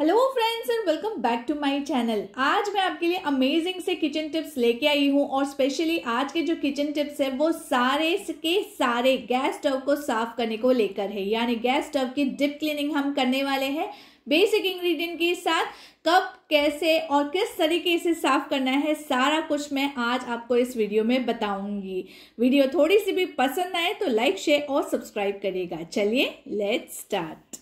hello friends and welcome back to my channel आज मैं आपके लिए अमेजिंग से किचन टिप्स लेके आई हूँ और स्पेशली आज के जो किचन टिप्स है वो सारे के सारे गैस स्टव को साफ करने को लेकर है यानी गैस स्टव की डिप क्लीनिंग हम करने वाले हैं बेसिक इंग्रेडिएंट के साथ कब कैसे और किस तरीके से साफ करना है सारा कुछ मैं आज आपको इस वीडियो में बताऊंगी वीडियो थोड़ी सी भी पसंद आए तो लाइक शेयर और सब्सक्राइब करिएगा चलिए लेट स्टार्ट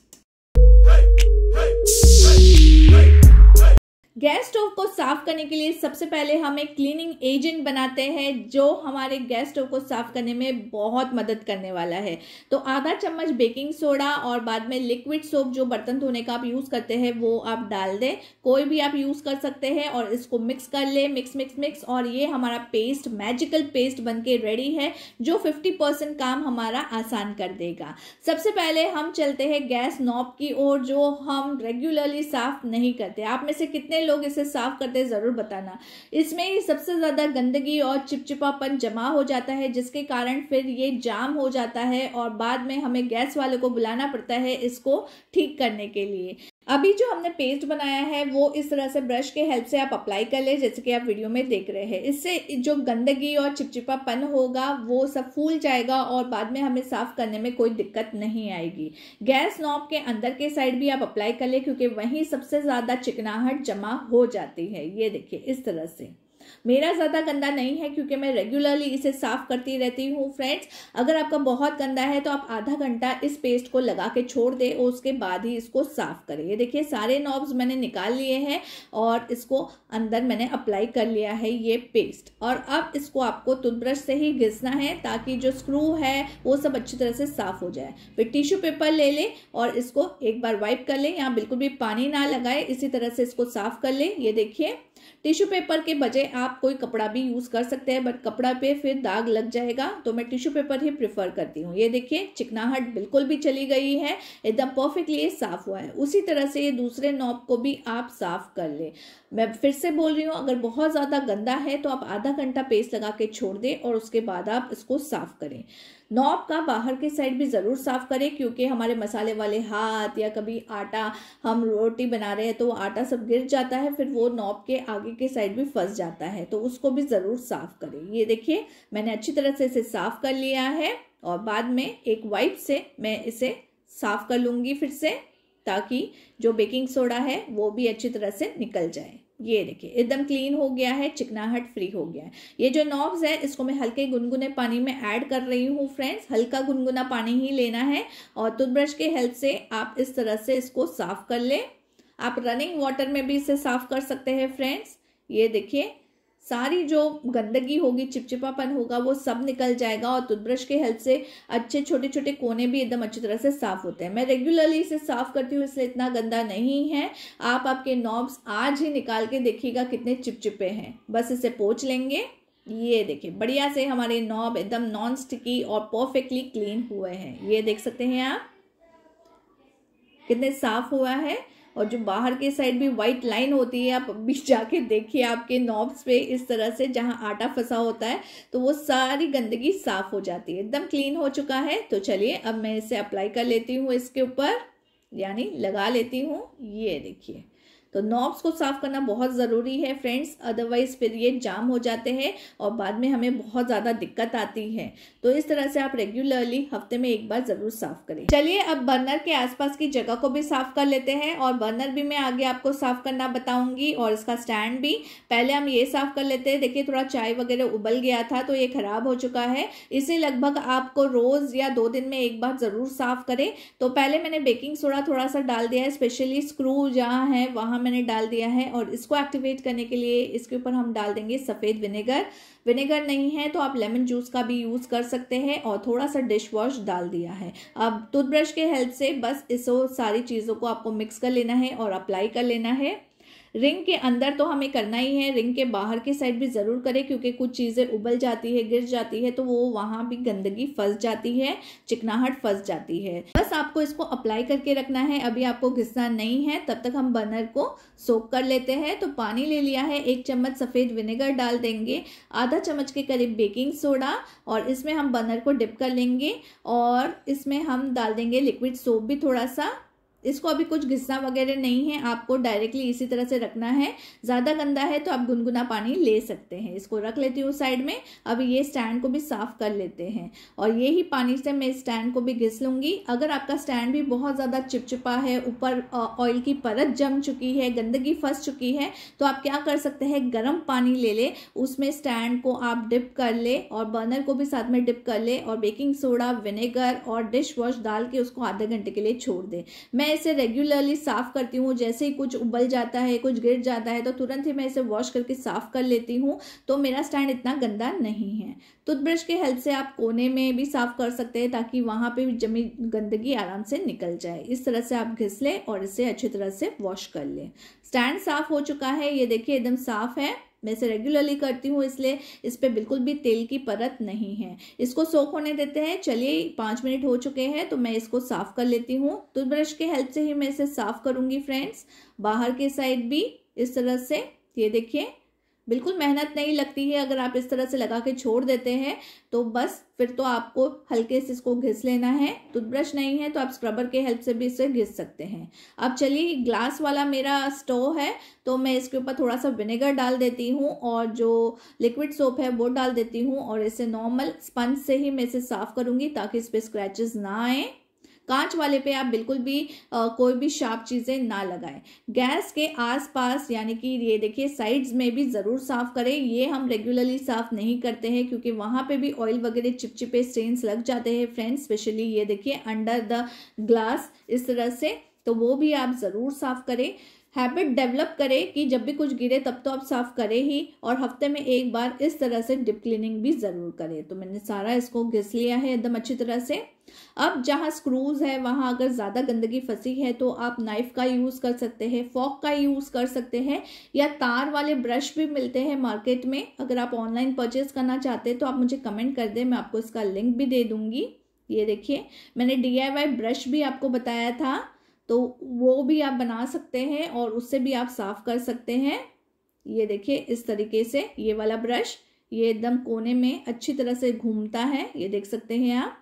गैस स्टोव को साफ करने के लिए सबसे पहले हम एक क्लीनिंग एजेंट बनाते हैं जो हमारे गैस स्टोव को साफ करने में बहुत मदद करने वाला है तो आधा चम्मच बेकिंग सोडा और बाद में लिक्विड सोप जो बर्तन धोने का आप यूज़ करते हैं वो आप डाल दें कोई भी आप यूज़ कर सकते हैं और इसको मिक्स कर ले मिक्स मिक्स मिक्स और ये हमारा पेस्ट मैजिकल पेस्ट बन के रेडी है जो फिफ्टी परसेंट काम हमारा आसान कर देगा सबसे पहले हम चलते हैं गैस नॉब की ओर जो हम रेगुलरली साफ नहीं करते आप में से कितने लोग इसे साफ करते ज़रूर बताना इसमें सबसे ज़्यादा गंदगी और चिपचिपापन जमा हो जाता है जिसके कारण फिर ये जाम हो जाता है और बाद में हमें गैस वाले को बुलाना पड़ता है इसको ठीक करने के लिए अभी जो हमने पेस्ट बनाया है वो इस तरह से ब्रश के हेल्प से आप अप्लाई कर ले जैसे कि आप वीडियो में देख रहे हैं इससे जो गंदगी और चिपचिपापन होगा वो सब फूल जाएगा और बाद में हमें साफ करने में कोई दिक्कत नहीं आएगी गैस नॉब के अंदर के साइड भी आप अप्लाई कर ले क्योंकि वहीं सबसे ज़्यादा चिकनाहट जमा हो जाती है ये देखिए इस तरह से मेरा ज़्यादा गंदा नहीं है क्योंकि मैं रेगुलरली इसे साफ करती रहती हूँ फ्रेंड्स अगर आपका बहुत गंदा है तो आप आधा घंटा इस पेस्ट को लगा के छोड़ दें और उसके बाद ही इसको साफ करें ये देखिए सारे नॉब्स मैंने निकाल लिए हैं और इसको अंदर मैंने अप्लाई कर लिया है ये पेस्ट और अब इसको आपको टूथब्रश से ही घिसना है ताकि जो स्क्रू है वो सब अच्छी तरह से साफ हो जाए फिर टिश्यू पेपर ले लें और इसको एक बार वाइप कर लें या बिल्कुल भी पानी ना लगाए इसी तरह से इसको साफ कर लें ये देखिए टिश्यू पेपर के बजाय आप कोई कपड़ा भी यूज़ कर सकते हैं बट कपड़ा पे फिर दाग लग जाएगा तो मैं टिश्यू पेपर ही प्रेफर करती हूँ ये देखिए चिकनाहट बिल्कुल भी चली गई है एकदम परफेक्टली ये साफ़ हुआ है उसी तरह से ये दूसरे नॉब को भी आप साफ़ कर लें मैं फिर से बोल रही हूँ अगर बहुत ज़्यादा गंदा है तो आप आधा घंटा पेस्ट लगा के छोड़ दें और उसके बाद आप इसको साफ़ करें नॉब का बाहर के साइड भी ज़रूर साफ करें क्योंकि हमारे मसाले वाले हाथ या कभी आटा हम रोटी बना रहे हैं तो आटा सब गिर जाता है फिर वो नॉब के आगे के साइड भी फंस जाता है तो उसको भी ज़रूर साफ करें ये देखिए मैंने अच्छी तरह से इसे साफ कर लिया है और बाद में एक वाइप से मैं इसे साफ कर लूँगी फिर से ताकि जो बेकिंग सोडा है वो भी अच्छी तरह से निकल जाए ये देखिए एकदम क्लीन हो गया है चिकनाहट फ्री हो गया है ये जो नॉब्स है इसको मैं हल्के गुनगुने पानी में ऐड कर रही हूँ फ्रेंड्स हल्का गुनगुना पानी ही लेना है और टूथब्रश के हेल्प से आप इस तरह से इसको साफ कर लें आप रनिंग वाटर में भी इसे साफ कर सकते हैं फ्रेंड्स ये देखिए सारी जो गंदगी होगी चिपचिपापन होगा वो सब निकल जाएगा और टूथब्रश के हेल्प से अच्छे छोटे छोटे कोने भी एकदम अच्छी तरह से साफ होते हैं मैं रेगुलरली इसे साफ करती हूँ इसलिए इतना गंदा नहीं है आप आपके नॉब्स आज ही निकाल के देखिएगा कितने चिपचिपे हैं बस इसे पोच लेंगे ये देखिए बढ़िया से हमारे नॉब एकदम नॉन स्टिकी और परफेक्टली क्लीन हुए हैं ये देख सकते हैं आप कितने साफ हुआ है और जो बाहर के साइड भी वाइट लाइन होती है आप अभी जाके देखिए आपके नॉब्स पे इस तरह से जहाँ आटा फंसा होता है तो वो सारी गंदगी साफ हो जाती है एकदम क्लीन हो चुका है तो चलिए अब मैं इसे अप्लाई कर लेती हूँ इसके ऊपर यानी लगा लेती हूँ ये देखिए तो नॉब्स को साफ करना बहुत ज़रूरी है फ्रेंड्स अदरवाइज फिर ये जाम हो जाते हैं और बाद में हमें बहुत ज़्यादा दिक्कत आती है तो इस तरह से आप रेगुलरली हफ्ते में एक बार ज़रूर साफ करें चलिए अब बर्नर के आसपास की जगह को भी साफ कर लेते हैं और बर्नर भी मैं आगे आपको साफ करना बताऊंगी और इसका स्टैंड भी पहले हम ये साफ कर लेते हैं देखिए थोड़ा चाय वगैरह उबल गया था तो ये खराब हो चुका है इसे लगभग आपको रोज़ या दो दिन में एक बार ज़रूर साफ करें तो पहले मैंने बेकिंग सोडा थोड़ा सा डाल दिया है स्पेशली स्क्रू जहाँ है वहाँ यहाँ मैंने डाल दिया है और इसको एक्टिवेट करने के लिए इसके ऊपर हम डाल देंगे सफ़ेद विनेगर विनेगर नहीं है तो आप लेमन जूस का भी यूज़ कर सकते हैं और थोड़ा सा डिश वॉश डाल दिया है अब टूथब्रश के हेल्प से बस इस सारी चीज़ों को आपको मिक्स कर लेना है और अप्लाई कर लेना है रिंग के अंदर तो हमें करना ही है रिंग के बाहर की साइड भी ज़रूर करें क्योंकि कुछ चीज़ें उबल जाती है गिर जाती है तो वो वहाँ भी गंदगी फंस जाती है चिकनाहट फंस जाती है बस आपको इसको अप्लाई करके रखना है अभी आपको घिसना नहीं है तब तक हम बर्नर को सोख कर लेते हैं तो पानी ले लिया है एक चम्मच सफ़ेद विनेगर डाल देंगे आधा चम्मच के करीब बेकिंग सोडा और इसमें हम बर्नर को डिप कर लेंगे और इसमें हम डाल देंगे लिक्विड सोप भी थोड़ा सा इसको अभी कुछ घिसना वगैरह नहीं है आपको डायरेक्टली इसी तरह से रखना है ज़्यादा गंदा है तो आप गुनगुना पानी ले सकते हैं इसको रख लेती हूँ साइड में अभी ये स्टैंड को भी साफ कर लेते हैं और ये ही पानी से मैं स्टैंड को भी घिस लूँगी अगर आपका स्टैंड भी बहुत ज़्यादा चिपचिपा है ऊपर ऑयल की परत जम चुकी है गंदगी फंस चुकी है तो आप क्या कर सकते हैं गर्म पानी ले ले उसमें स्टैंड को आप डिप कर ले और बर्नर को भी साथ में डिप कर ले और बेकिंग सोडा विनेगर और डिश वॉश डाल के उसको आधे घंटे के लिए छोड़ दे मैं इसे रेगुलरली साफ़ करती हूँ जैसे ही कुछ उबल जाता है कुछ गिर जाता है तो तुरंत ही मैं इसे वॉश करके साफ़ कर लेती हूँ तो मेरा स्टैंड इतना गंदा नहीं है टूथब्रश के हेल्प से आप कोने में भी साफ़ कर सकते हैं ताकि वहाँ पर जमी गंदगी आराम से निकल जाए इस तरह से आप घिस लें और इसे अच्छी तरह से वॉश कर लें स्टैंड साफ़ हो चुका है ये देखिए एकदम साफ़ है मैं इसे रेगुलरली करती हूँ इसलिए इस पर बिल्कुल भी तेल की परत नहीं है इसको सोख होने देते हैं चलिए पाँच मिनट हो चुके हैं तो मैं इसको साफ कर लेती हूँ टूथब्रश के हेल्प से ही मैं इसे साफ करूँगी फ्रेंड्स बाहर के साइड भी इस तरह से ये देखिए बिल्कुल मेहनत नहीं लगती है अगर आप इस तरह से लगा के छोड़ देते हैं तो बस फिर तो आपको हल्के से इसको घिस लेना है टूथब्रश नहीं है तो आप स्क्रबर के हेल्प से भी इसे घिस सकते हैं अब चलिए ग्लास वाला मेरा स्टोव है तो मैं इसके ऊपर थोड़ा सा विनेगर डाल देती हूँ और जो लिक्विड सोप है वो डाल देती हूँ और इसे नॉर्मल स्पंज से ही मैं इसे साफ़ करूँगी ताकि इस पर स्क्रैचेज़ ना आएँ कांच वाले पे आप बिल्कुल भी आ, कोई भी शार्प चीज़ें ना लगाएं गैस के आसपास यानी कि ये देखिए साइड्स में भी ज़रूर साफ़ करें ये हम रेगुलरली साफ़ नहीं करते हैं क्योंकि वहाँ पे भी ऑयल वगैरह चिपचिपे स्टेन्स लग जाते हैं फ्रेंड्स स्पेशली ये देखिए अंडर द ग्लास इस तरह से तो वो भी आप ज़रूर साफ़ करें हैबिट डेवलप करें कि जब भी कुछ गिरे तब तो आप साफ करें ही और हफ्ते में एक बार इस तरह से डिप क्लीनिंग भी ज़रूर करें तो मैंने सारा इसको घिस लिया है एकदम अच्छी तरह से अब जहाँ स्क्रूज है वहाँ अगर ज़्यादा गंदगी फंसी है तो आप नाइफ का यूज़ कर सकते हैं फॉक का यूज़ कर सकते हैं या तार वाले ब्रश भी मिलते हैं मार्केट में अगर आप ऑनलाइन परचेज करना चाहते हैं तो आप मुझे कमेंट कर दें मैं आपको इसका लिंक भी दे दूँगी ये देखिए मैंने डी ब्रश भी आपको बताया था तो वो भी आप बना सकते हैं और उससे भी आप साफ कर सकते हैं ये देखिए इस तरीके से ये वाला ब्रश ये एकदम कोने में अच्छी तरह से घूमता है ये देख सकते हैं आप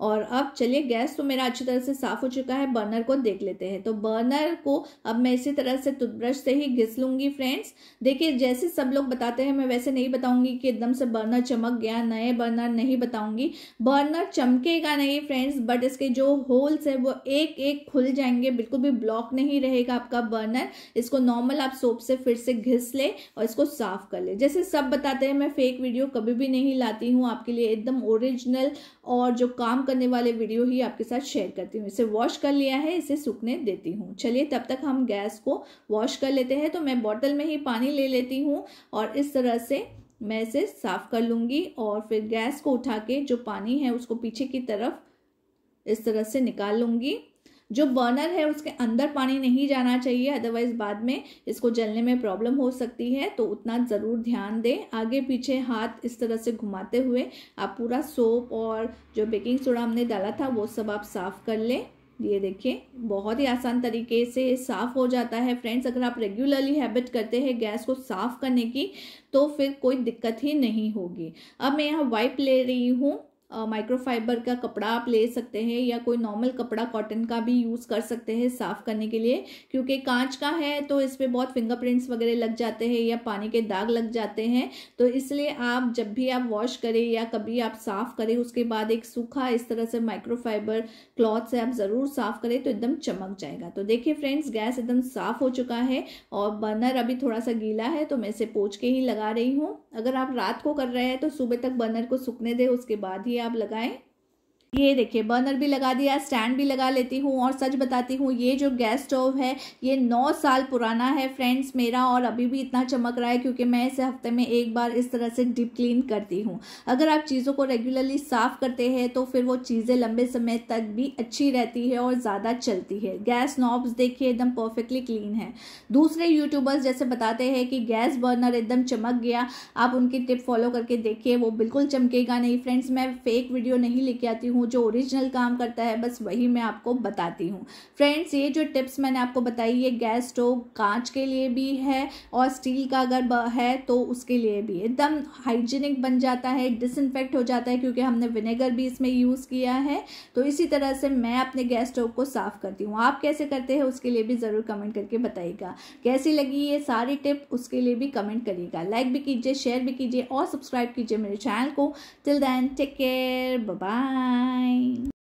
और अब चलिए गैस तो मेरा अच्छी तरह से साफ़ हो चुका है बर्नर को देख लेते हैं तो बर्नर को अब मैं इसी तरह से टूथब्रश से ही घिस लूंगी फ्रेंड्स देखिए जैसे सब लोग बताते हैं मैं वैसे नहीं बताऊंगी कि एकदम से बर्नर चमक गया नए बर्नर नहीं बताऊंगी बर्नर चमकेगा नहीं फ्रेंड्स बट इसके जो होल्स है वो एक एक खुल जाएंगे बिल्कुल भी ब्लॉक नहीं रहेगा आपका बर्नर इसको नॉर्मल आप सोप से फिर से घिस ले और इसको साफ़ कर ले जैसे सब बताते हैं मैं फेक वीडियो कभी भी नहीं लाती हूँ आपके लिए एकदम ओरिजिनल और जो काम करने वाले वीडियो ही आपके साथ शेयर करती हूँ इसे वॉश कर लिया है इसे सूखने देती हूँ चलिए तब तक हम गैस को वॉश कर लेते हैं तो मैं बॉटल में ही पानी ले लेती हूँ और इस तरह से मैं इसे साफ़ कर लूँगी और फिर गैस को उठा के जो पानी है उसको पीछे की तरफ इस तरह से निकाल लूँगी जो बर्नर है उसके अंदर पानी नहीं जाना चाहिए अदरवाइज बाद में इसको जलने में प्रॉब्लम हो सकती है तो उतना ज़रूर ध्यान दें आगे पीछे हाथ इस तरह से घुमाते हुए आप पूरा सोप और जो बेकिंग सोडा हमने डाला था वो सब आप साफ़ कर लें ये देखिए बहुत ही आसान तरीके से साफ़ हो जाता है फ्रेंड्स अगर आप रेगुलरली हैबिट करते हैं गैस को साफ़ करने की तो फिर कोई दिक्कत ही नहीं होगी अब मैं यहाँ वाइप ले रही हूँ माइक्रोफाइबर का कपड़ा आप ले सकते हैं या कोई नॉर्मल कपड़ा कॉटन का भी यूज़ कर सकते हैं साफ़ करने के लिए क्योंकि कांच का है तो इस पर बहुत फिंगरप्रिंट्स वगैरह लग जाते हैं या पानी के दाग लग जाते हैं तो इसलिए आप जब भी आप वॉश करें या कभी आप साफ़ करें उसके बाद एक सूखा इस तरह से माइक्रोफाइबर क्लॉथ से आप ज़रूर साफ़ करें तो एकदम चमक जाएगा तो देखिए फ्रेंड्स गैस एकदम साफ़ हो चुका है और बर्नर अभी थोड़ा सा गीला है तो मैं इसे पोच के ही लगा रही हूँ अगर आप रात को कर रहे हैं तो सुबह तक बर्नर को सूखने दें उसके बाद ही आप लगाएं ये देखिए बर्नर भी लगा दिया स्टैंड भी लगा लेती हूँ और सच बताती हूँ ये जो गैस स्टोव है ये नौ साल पुराना है फ्रेंड्स मेरा और अभी भी इतना चमक रहा है क्योंकि मैं इसे हफ्ते में एक बार इस तरह से डीप क्लीन करती हूँ अगर आप चीज़ों को रेगुलरली साफ़ करते हैं तो फिर वो चीज़ें लंबे समय तक भी अच्छी रहती है और ज़्यादा चलती है गैस नॉब्स देखिए एकदम परफेक्टली क्लीन है दूसरे यूट्यूबर्स जैसे बताते हैं कि गैस बर्नर एकदम चमक गया आप उनकी टिप फॉलो करके देखिए वो बिल्कुल चमकेगा नहीं फ्रेंड्स मैं फेक वीडियो नहीं लेके आती हूँ हूँ जो ओरिजिनल काम करता है बस वही मैं आपको बताती हूँ फ्रेंड्स ये जो टिप्स मैंने आपको बताई ये गैस स्टोव कांच के लिए भी है और स्टील का अगर है तो उसके लिए भी एकदम हाइजीनिक बन जाता है डिसइनफेक्ट हो जाता है क्योंकि हमने विनेगर भी इसमें यूज़ किया है तो इसी तरह से मैं अपने गैस स्टोव को साफ़ करती हूँ आप कैसे करते हैं उसके लिए भी ज़रूर कमेंट करके बताइएगा कैसी लगी ये सारी टिप उसके लिए भी कमेंट करिएगा लाइक भी कीजिए शेयर भी कीजिए और सब्सक्राइब कीजिए मेरे चैनल को till then take care bye าย